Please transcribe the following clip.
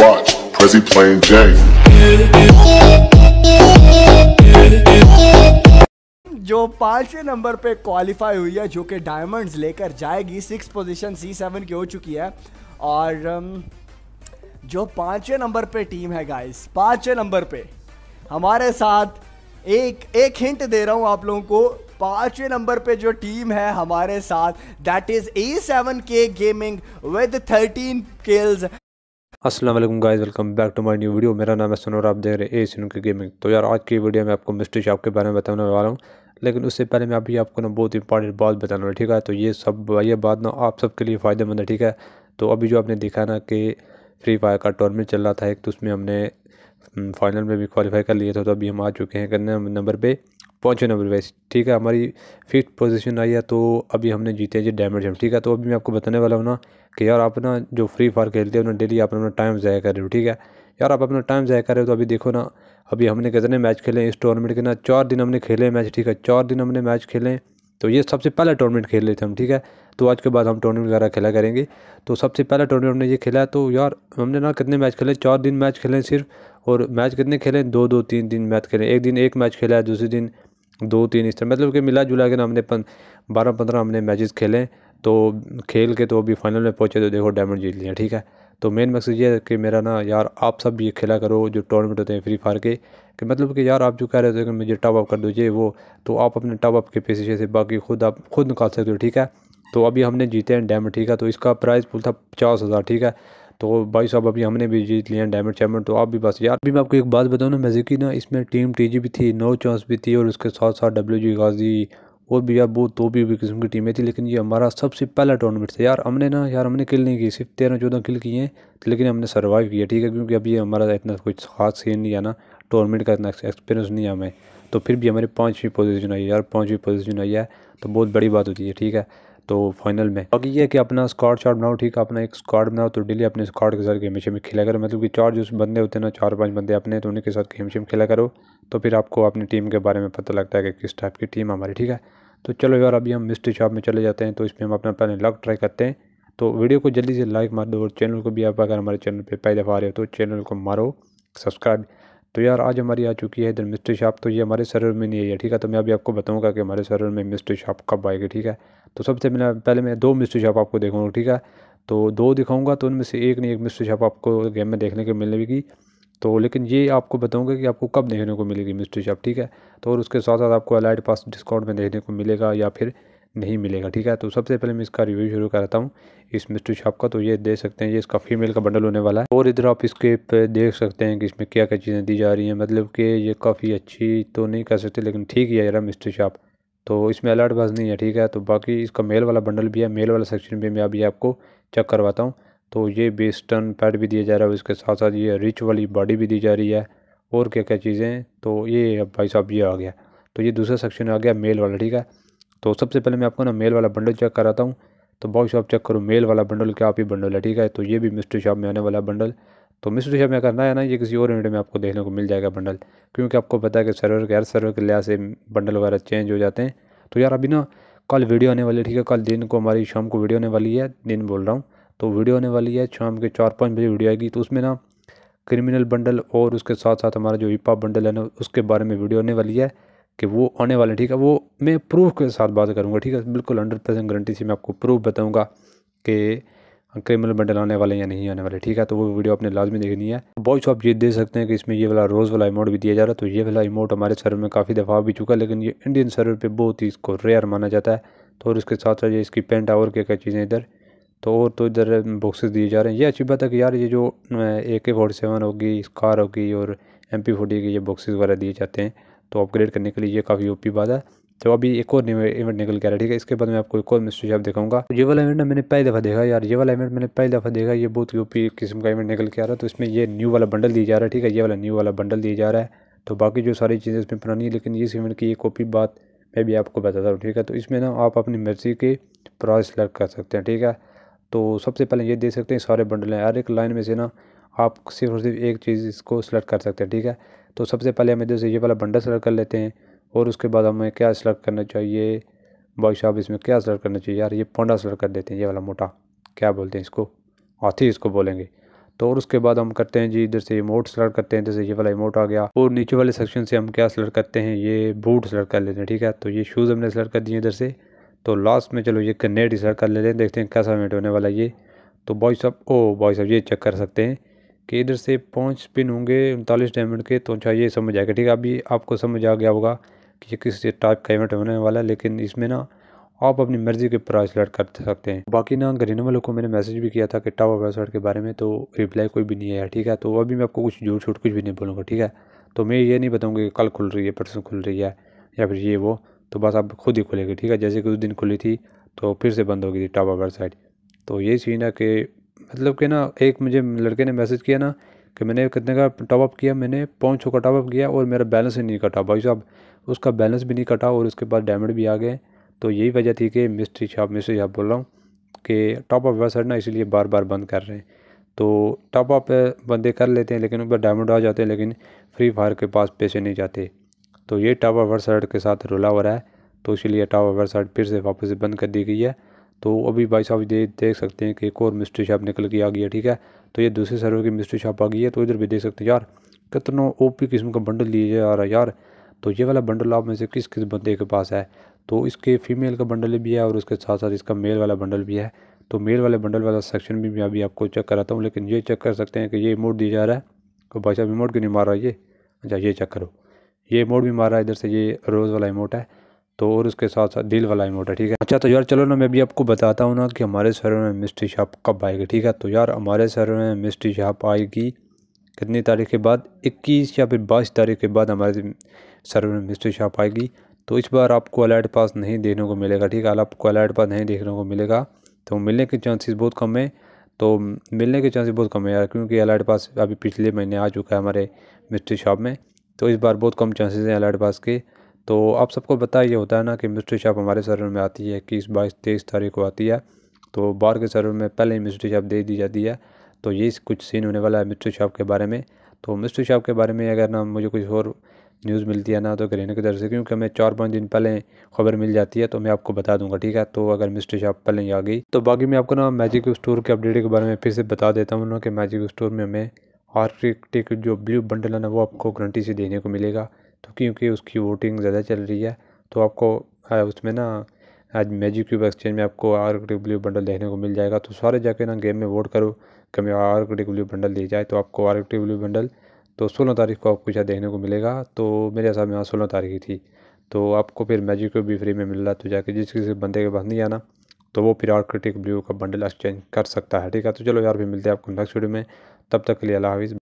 watch, Prezi playing J. जो पांचवें number पे क्वालिफाई हुई है जो कि डायमंड्स लेकर जाएगी सिक्स पोजीशन सी सेवन की हो चुकी है और um, जो पांचवें नंबर पे टीम है गाइस पांचवें नंबर पे हमारे साथ एक एक हिंट दे रहा हूं आप लोगों को पांचवें नंबर पे जो टीम है हमारे साथ that is A seven K gaming with thirteen kills अस्सलाम वालेकुम guys welcome back to my new video मेरा नाम है सनोर और आप देख रहे हैं ए सुन की गेमिंग तो यार आज की वीडियो में आपको मिस्ट्री शॉप के बारे में बताने वाला हूँ लेकिन उससे पहले मैं अभी आपको ना बहुत इंपॉर्टेंट बात बताना वाला ठीक है तो ये सब ये बात ना आप सबके लिए फ़ायदेमंद है ठीक है तो अभी जो आपने देखा ना कि फ्री फायर का टूर्नामेंट चल रहा था एक तो उसमें हमने फाइनल हम्म, में भी क्वालिफाई कर लिए थे तो अभी हम आ चुके हैं करने नंबर पर पाँचवें नंबर पे ठीक है हमारी फिफ्थ पोजीशन आई है तो अभी हमने जीते हैं जी डैमेज हम ठीक है तो अभी मैं आपको बताने वाला हूँ ना कि यार आप ना जो फ्री फायर खेलते हो ना डेली आप अपना टाइम ज़ाया कर रहे हो ठीक है यार आप अपना टाइम ज़ाया कर रहे हो तो अभी देखो ना अभी हमने कितने मैच खेले इस टूर्नामेंट के ना चार दिन हमने खेले मैच ठीक है चार दिन हमने मैच खेले तो ये सबसे पहला टूर्नामेंट खेल रहे थे हम ठीक है तो आज के बाद हम टूर्नामेंट वगैरह खेला करेंगे तो सबसे पहला टूर्नामेंट हमने ये खेला तो यार हमने ना कितने मैच खेले चार दिन मैच खेले सिर्फ और मैच कितने खेले दो दो तीन दिन मैच खेले एक दिन एक मैच खेला है दूसरे दिन दो तीन इस तरह मतलब कि मिला जुला के ना हमने पन, बारह पंद्रह हमने मैचेस खेले तो खेल के तो अभी फाइनल में पहुँचे तो देखो डायमंड जीत लिया ठीक है तो मेन मकसद ये है कि मेरा ना यार आप सब ये खेला करो जो टूर्नामेंट होते हैं फ्री फायर के कि मतलब कि यार आप जो कह रहे थे कि मुझे टॉप अप कर दो ये वो तो आप अपने टॉप अप के पैसे से बाकी खुद आप खुद निकाल सकते हो ठीक है तो अभी हमने जीते हैं डैम ठीक है तो इसका प्राइस पुल था पचास हज़ार ठीक है तो भाई साहब अभी हमने भी जीत लिया डायमंड चैमंड तो आप भी बस यार अभी मैं आपको एक बात बताऊँ ना मैजिकी ना इसमें टीम टी भी थी नो चांस भी थी और उसके साथ साथ डब्ल्यू जी गाजी और भी यार बहुत तो भी किस्म की टीमें थी लेकिन ये हमारा सबसे पहला टूर्नामेंट था यार हमने ना यार हमने किल नहीं की सिर्फ तेरह चौदह किल किए हैं तो लेकिन हमने सर्वाइव किया ठीक है क्योंकि अभी हमारा इतना कुछ खास सीन नहीं है ना टूर्नामेंट का इतना एक्सपीरियंस नहीं है हमें तो फिर भी हमारी पाँचवीं पोजीशन आई है यार पाँचवीं पोजीशन आई है तो बहुत बड़ी बात होती है ठीक है तो फाइनल में बाकी ये कि अपना स्कॉड शॉट बनाओ ठीक है अपना एक स्कॉड बनाओ तो डेली अपने स्कॉड के साथ गेम में खेला करो मतलब कि चार जो बंदे होते हैं ना चार पाँच बंदे अपने तो उनके साथ गेम शेम खेला करो तो फिर आपको अपनी टीम के बारे में पता लगता है कि किस टाइप की टीम हमारी ठीक है तो चलो यार अभी हम मिस्ट्री शॉप में चले जाते हैं तो इसमें हम अपना पहले लक ट्राई करते हैं तो वीडियो को जल्दी से लाइक मार दो और चैनल को भी आप अगर हमारे चैनल पर पहले दफ़ा आ रहे हो तो चैनल को मारो सब्सक्राइब तो यार आज हमारी आ चुकी है इधर मिस्ट्री शॉप तो ये हमारे सर्वर में नहीं है ठीक है तो मैं अभी आपको बताऊंगा कि हमारे सर्वर में मिस्ट्री शॉप कब आएगी ठीक है तो सबसे मैंने पहले मैं दो मिस्ट्री शॉप आपको देखूँगा ठीक है तो दो दिखाऊँगा तो उनमें से एक नहीं एक मिस्ट्री शॉप आपको गेम में देखने को मिलेगी तो लेकिन ये आपको बताऊँगा कि आपको कब देखने को मिलेगी मिस्ट्री शॉप ठीक है तो और उसके साथ साथ आपको अलाइट पास डिस्काउंट में देखने को मिलेगा या फिर नहीं मिलेगा ठीक है तो सबसे पहले मैं इसका रिव्यू शुरू कराता हूँ इस मिस्ट्री शॉप का तो ये देख सकते हैं ये इसका फीमेल का बंडल होने वाला है और इधर आप इसके पे देख सकते हैं कि इसमें क्या क्या चीज़ें दी जा रही हैं मतलब कि ये काफ़ी अच्छी तो नहीं कर सकते लेकिन ठीक ही है यार मिस्ट्री शॉप तो इसमें अलर्ट बस नहीं है ठीक है तो बाकी इसका मेल वाला बंडल भी है मेल वाला सेक्शन भी मैं अभी आपको चेक करवाता हूँ तो ये बेस्टर्न पैड भी दिया जा रहा है इसके साथ साथ ये रिच वाली बॉडी भी दी जा रही है और क्या क्या चीज़ें तो ये भाई साहब ये आ गया तो ये दूसरा सेक्शन आ गया मेल वाला ठीक है तो सबसे पहले मैं आपको ना मेल वाला बंडल चेक कराता हूँ तो बॉक्स शॉप चेक करूँ मेल वाला बंडल क्या आप ही बंडल है ठीक है तो ये भी मिस्ट्री शॉप में आने वाला बंडल तो मिस्ट्री शॉप में करना है ना ये किसी और यूनिट में आपको देखने को मिल जाएगा बंडल क्योंकि आपको पता है कि सर्वर के हर सर्वर के लिहाज से बंडल वगैरह चेंज हो जाते हैं तो यार अभी ना कल वीडियो आने वाली है ठीक है कल दिन को हमारी शाम को वीडियो आने वाली है दिन बोल रहा हूँ तो वीडियो आने वाली है शाम के चार पाँच बजे वीडियो आएगी तो उसमें ना क्रिमिनल बंडल और उसके साथ साथ हमारा जो हिपा e बंडल है ना उसके बारे में वीडियो आने वाली है कि वो आने वाले ठीक है वो मैं प्रूफ के साथ बात करूँगा ठीक है बिल्कुल हंड्रेड परसेंट गारंटी से मैं आपको प्रूफ बताऊँगा कि क्रिमिनल बंडल आने वाले या नहीं आने वाले ठीक है तो वो वीडियो आपने लाजमी देखनी है बॉयस आप ये दे सकते हैं कि इसमें ये वाला रोज़ वाला इमोट भी दिया जा रहा है तो ये वाला इमोट हमारे सर्वर में काफ़ी दफ़ा भी चुका लेकिन ये इंडियन सर्वर पर बहुत ही इसको रेयर माना जाता है तो और इसके साथ साथ ये इसकी पेंट और क्या क्या चीज़ें इधर तो और तो इधर बॉक्सेस दिए जा रहे हैं ये अच्छी बात है कि यार ये जो ए के फोर्टी सेवन होगी कार होगी और एम पी फोर्टी के ये बॉक्सेस वगैरह दिए जाते हैं तो अपग्रेड करने के लिए ये काफ़ी ओपी बात है तो अभी एक और इवेंट निकल के है ठीक है इसके बाद मैं आपको एक और मिस्ट्री शॉप दिखाऊंगा ये वाला इवेंट ना मैंने पहली दफ़ा देखा यार ये वाला इवेंट मैंने पहली दफ़ा देखा ये बहुत यूपी किस्म का इवेंट निकल के आ रहा है तो इसमें ये न्यू वाला बंडल दिया जा रहा है ठीक है ये वाला न्यू वाला बंडल दिया जा रहा है तो बाकी जो सारी चीज़ें इसमें पुरानी है लेकिन इस इवेंट की एक कॉपी बात मैं भी आपको बताता हूँ ठीक है तो इसमें ना आप अपनी मर्ज़ी के प्राइस सेलेक्ट कर सकते हैं ठीक है तो सबसे पहले ये देख सकते हैं सारे बंडल हैं हर एक लाइन में से ना आप सिर्फ और सिर्फ एक चीज़ इसको सेलेक्ट कर सकते हैं ठीक है तो सबसे पहले हम इधर से ये वाला बंडल सेलेक्ट कर लेते हैं और उसके बाद हमें क्या सेलेक्ट करना चाहिए भाई साहब इसमें क्या सेलेक्ट करना चाहिए यार ये पौंडा सेलेक्ट कर देते हैं ये वाला मोटा क्या बोलते हैं इसको हाथी इसको बोलेंगे तो और उसके बाद हम करते हैं जी इधर से इमोट सेलेक्ट करते हैं इधर से ये वाला इमोट आ गया और नीचे वाले सेक्शन से हम क्या सेलेक्ट करते हैं ये बूट सेलेक्ट कर लेते हैं ठीक है तो ये शूज़ हमने सेलेक्ट कर दिए इधर से तो लास्ट में चलो ये कनेट सेलेक्ट कर लेते हैं देखते हैं कैसा मेट होने वाला ये तो बॉय साहब ओ बॉय साहब ये चेक कर सकते हैं कि इधर से पाँच पिन होंगे उनतालीस डायमंड के तो चाहिए ये समझ आएगा ठीक है अभी आपको समझ आ गया होगा कि ये किस टाइप का इवेंट होने वाला है लेकिन इसमें ना आप अपनी मर्ज़ी के प्राइस सेलेक्ट कर सकते हैं बाकी ना ग्रीन वालों को मैंने मैसेज भी किया था कि टावर वेबसाइट के बारे में तो रिप्लाई कोई भी नहीं आया ठीक है तो अभी मैं आपको कुछ जोर छूट कुछ भी नहीं बोलूँगा ठीक है तो मैं ये नहीं बताऊँगी कि कल खुल रही है परसों खुल रही है या फिर ये वो तो बस आप खुद ही खुलेगी ठीक है जैसे कि उस दिन खुली थी तो फिर से बंद हो गई थी टावर वेबसाइट तो ये सीन है कि मतलब कि ना एक मुझे लड़के ने मैसेज किया ना कि मैंने कितने का टॉपअप किया मैंने पाँच सौ का टॉपअप किया और मेरा बैलेंस ही नहीं कटा भाई साहब उसका बैलेंस भी नहीं कटा और उसके बाद डैमेज भी आ गए तो यही वजह थी कि मिस्ट्री शॉप मिस्ट्री शॉप बोल रहा हूँ कि टॉपअप वेबसाइट ना इसीलिए बार बार बंद कर रहे हैं तो टॉपअप बंदे कर लेते हैं लेकिन उन पर डायमंड आ जाते हैं लेकिन फ्री फायर के पास पैसे नहीं जाते तो ये टॉपअप वर्सर्ट के साथ रुला हो रहा है तो इसीलिए टॉपअप वर्सर्ट फिर से वापस बंद कर दी गई है तो अभी भाई साहब ये देख सकते हैं कि एक और मिस्ट्री शॉप निकल के आ गई है ठीक है तो ये दूसरे सर्वर की मिस्ट्री शॉप आ गई है तो इधर भी देख सकते हैं यार कितना ओपी किस्म का बंडल लिए जा रहा है यार तो ये वाला बंडल आप में से किस किस बंदे के पास है तो इसके फीमेल का बंडल भी है और उसके साथ साथ इसका मेल वाला बंडल भी है तो मेल वाले बंडल वाला सेक्शन भी मैं अभी आपको चेक कराता हूँ लेकिन ये चेक कर सकते हैं कि ये इमोट दिया जा रहा है तो भाई साहब इमोट क्यों नहीं मार रहा ये अच्छा ये चेक करो ये इमोट भी मार रहा है इधर से ये रोज़ वाला इमोट है तो और उसके साथ साथ डील वाला इमोट ठीक है अच्छा तो यार चलो ना मैं भी आपको बताता हूँ ना कि हमारे शहर में मिस्ट्री शॉप कब आएगी ठीक है तो यार हमारे शहर में मिस्ट्री शॉप आएगी कितनी तारीख के बाद इक्कीस या फिर बाईस तारीख के बाद हमारे शहर में मिस्ट्री शॉप आएगी तो इस बार आपको अलर्ट पास नहीं देखने को मिलेगा ठीक है आपको अलर्ट पास नहीं देखने को मिलेगा तो मिलने के चांसेस बहुत कम है तो मिलने के चांसेस बहुत कम है यार क्योंकि अलर्ट पास अभी पिछले महीने आ चुका है हमारे मिस्ट्री शॉप में तो इस बार बहुत कम चांसेस हैं अलर्ट पास के तो आप सबको पता ये होता है ना कि मिस्ट्री शॉप हमारे सर्वर में आती है इक्कीस बाईस तेईस तारीख को आती है तो बाहर के सर्वर में पहले ही मिस्ट्री शॉप दे दी जाती है तो ये कुछ सीन होने वाला है मिस्ट्री शॉप के बारे में तो मिस्ट्री शॉप के बारे में अगर ना मुझे कुछ और न्यूज़ मिलती है ना तो करीना की तरफ से क्योंकि हमें चार पाँच दिन पहले खबर मिल जाती है तो मैं आपको बता दूंगा ठीक है तो अगर मिस्ट्री शॉप पहले ही आ गई तो बाकी मैं आपको ना मैजिक स्टोर के अपडेट के बारे में फिर से बता देता हूँ ना कि मैजिक स्टोर में हमें आर्किटेक्ट जो ब्लू बंडल है ना वो आपको गारंटी से देने को मिलेगा तो क्योंकि उसकी वोटिंग ज़्यादा चल रही है तो आपको उसमें ना आज मैजिक क्यूब एक्सचेंज में आपको आर डब्ल्यू बंडल देखने को मिल जाएगा तो सारे जाके ना गेम में वोट करो कभी आर डब्ल्यू बंडल दिए जाए तो आपको आर डब्ल्यू बंडल तो सोलह तारीख को आपको शायद देखने को मिलेगा तो मेरे हिसाब में यहाँ सोलह तारीख ही थी तो आपको फिर मैजिक क्यूब भी फ्री में मिल रहा तो जाके जिस किसी बंदे के पास नहीं आना तो वो फिर आर क्रिटिक ब्लू का बंडल एक्सचेंज कर सकता है ठीक है तो चलो यार फिर मिलते हैं आपको नेक्स्ट वीडियो में तब तक के लिए अला हाफिज़